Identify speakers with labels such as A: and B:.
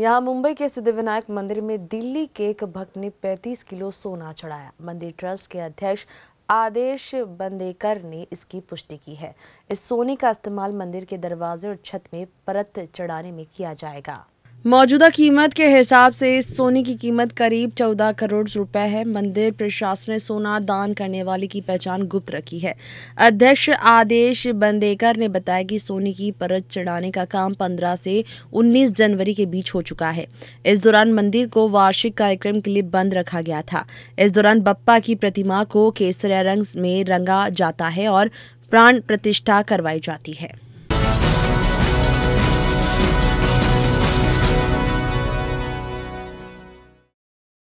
A: यहाँ मुंबई के सिद्धिविनायक मंदिर में दिल्ली के एक भक्त ने 35 किलो सोना चढ़ाया मंदिर ट्रस्ट के अध्यक्ष आदेश बंदेकर ने इसकी पुष्टि की है इस सोने का इस्तेमाल मंदिर के दरवाजे और छत में परत चढ़ाने में किया जाएगा मौजूदा कीमत के हिसाब से इस सोने की कीमत करीब 14 करोड़ रुपए है मंदिर प्रशासन ने सोना दान करने वाले की पहचान गुप्त रखी है अध्यक्ष आदेश बंदेकर ने बताया कि सोने की परत चढ़ाने का काम 15 से 19 जनवरी के बीच हो चुका है इस दौरान मंदिर को वार्षिक कार्यक्रम के लिए बंद रखा गया था इस दौरान बप्पा की प्रतिमा को केसरिया रंग में रंगा जाता है और प्राण प्रतिष्ठा करवाई जाती है